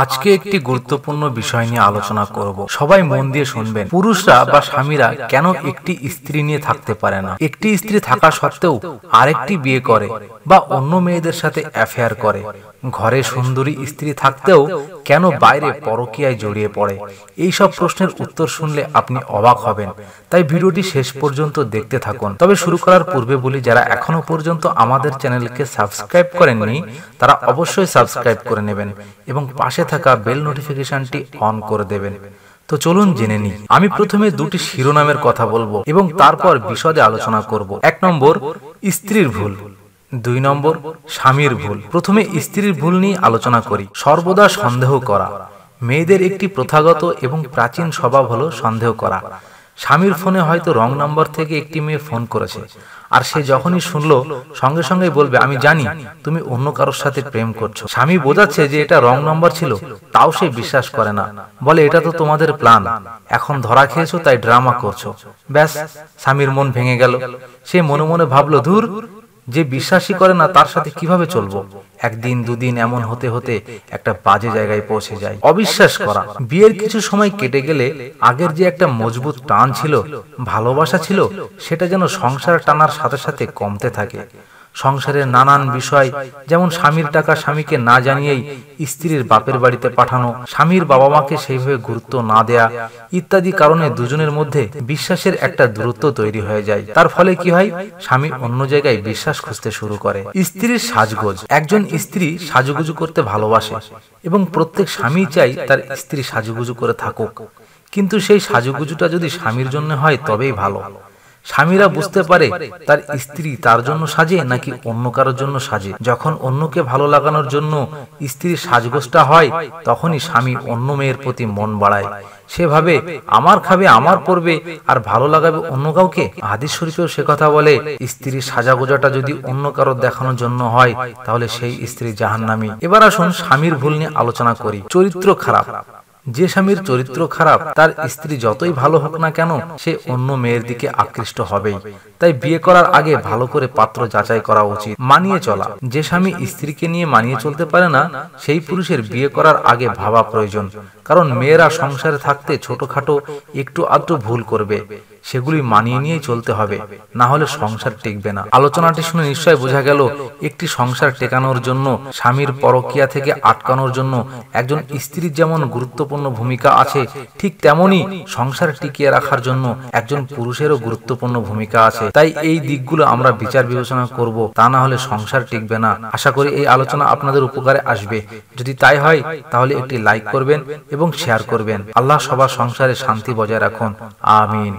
আজকে একটি গুরুত্বপূর্ণ বিষয় নিয়ে আলোচনা করব সবাই মন দিয়ে শুনবেন পুরুষরা বা স্বামীরা কেন একটি স্ত্রী নিয়ে থাকতে পারে না একটি স্ত্রী থাকা সত্ত্বেও আরেকটি বিয়ে করে বা অন্য মেয়েদের সাথে অ্যাফেয়ার করে ঘরে সুন্দরী স্ত্রী থাকতেও কেন বাইরে পরকীয়ায় জড়িয়ে পড়ে এই সব প্রশ্নের উত্তর শুনলে আপনি অবাক হবেন তাই ভিডিওটি শেষ পর্যন্ত দেখতে থাকুন তবে শুরু করার পূর্বে বলি যারা এখনো পর্যন্ত আমাদের চ্যানেলকে সাবস্ক্রাইব করেননি তারা অবশ্যই সাবস্ক্রাইব করে নেবেন এবং পাশে থাকা বেল নোটিফিকেশনটি অন করে দেবেন তো চলুন জেনে নিই আমি প্রথমে দুটি শিরোনামের কথা বলবো এবং তারপর বিশদে আলোচনা করব এক নম্বর স্ত্রীর ভুল দুই নম্বর স্বামীর ভুল প্রথমে স্ত্রীর ভুল নিয়ে আলোচনা করি সর্বদা সন্দেহ করা মেয়েদের একটি প্রথাগত এবং প্রাচীন স্বভাব হলো সন্দেহ করা স্বামীর ফোনে হয়তো রং নম্বর থেকে একটি মেয়ে ফোন করেছে আর সে যখনই শুনলো সঙ্গে সঙ্গে বলবে আমি জানি তুমি অন্য কারোর সাথে প্রেম করছো স্বামী বোঝাচ্ছে যে এটা রং নম্বর ছিল তাও সে বিশ্বাস করে না বলে এটা তো তোমাদের প্ল্যান এখন ধরা খেয়েছো তাই ড্রামা করছো ব্যাস স্বামীর মন ভেঙে গেল সে মনে মনে ভাবলো দূর যে বিশ্বাসই করে না তার সাথে কিভাবে চলবো একদিন দুদিন এমন হতে হতে একটা বাজে জায়গায় পৌঁছে যায় অবিশ্বাস করা বিয়ের কিছু সময় কেটে গেলে আগের যে একটা মজবুত টান ছিল ভালোবাসা ছিল সেটা যেন সংসার টানার সাথে সাথে কমতে থাকে সংসারের নানান বিষয় যেমন স্বামীর টাকা স্বামীকে না জানিয়েই স্ত্রীর বাপের বাড়িতে পাঠানো স্বামীর বাবা মাকে সেইভাবে গুরুত্ব না দেয়া ইত্যাদি কারণে দুজনের মধ্যে বিশ্বাসের একটা দূরত্ব তৈরি হয়ে যায় তার ফলে কি হয় স্বামী অন্য জায়গায় বিশ্বাস খুঁজতে শুরু করে স্ত্রীর সাজগোজ একজন স্ত্রী সাজুগুজু করতে ভালোবাসে এবং প্রত্যেক স্বামী চাই তার স্ত্রী সাজুগুজু করে থাকুক কিন্তু সেই সাজুগুজুটা যদি স্বামীর জন্য হয় তবেই ভালো স্বামীরা বুঝতে পারে তার স্ত্রী তার জন্য সাজে নাকি অন্য কারোর জন্য সাজে যখন অন্যকে ভালো লাগানোর জন্য স্ত্রীর সাজগোষ্ঠা হয় তখনই স্বামী অন্য মেয়ের প্রতি মন বাড়ায় সেভাবে আমার খাবে আমার পড়বে আর ভালো লাগাবে অন্য কাউকে হাদিস শরীফেও সে কথা বলে স্ত্রীর সাজাগোজাটা যদি অন্য কারোর দেখানোর জন্য হয় তাহলে সেই স্ত্রী জাহান্নামি এবার আসুন স্বামীর ভুল নিয়ে আলোচনা করি চরিত্র খারাপ যে স্বামীর চরিত্র খারাপ তার স্ত্রী যতই ভালো হোক না কেন সে অন্য মেয়ের দিকে আকৃষ্ট হবেই তাই বিয়ে করার আগে ভালো করে পাত্র যাচাই করা উচিত মানিয়ে চলা যে স্বামী স্ত্রীকে নিয়ে মানিয়ে চলতে পারে না সেই পুরুষের বিয়ে করার আগে ভাবা প্রয়োজন কারণ মেয়েরা সংসারে থাকতে ছোটখাটো একটু আধটু ভুল করবে সেগুলি মানিয়ে নিয়ে চলতে হবে না হলে সংসার টিকবে না আলোচনাটি শুনে নিশ্চয় বোঝা গেল একটি সংসার টেকানোর জন্য স্বামীর পরকিয়া থেকে আটকানোর জন্য একজন স্ত্রীর যেমন গুরুত্বপূর্ণ ভূমিকা আছে ঠিক তেমনি সংসার টিকিয়ে রাখার জন্য একজন পুরুষেরও গুরুত্বপূর্ণ ভূমিকা আছে তাই এই দিকগুলো আমরা বিচার বিবেচনা করব তা না হলে সংসার টিকবে না আশা করি এই আলোচনা আপনাদের উপকারে আসবে যদি তাই হয় তাহলে একটি লাইক করবেন এবং এবং শেয়ার করবেন আল্লাহ সবার সংসারে শান্তি বজায় রাখুন আমিন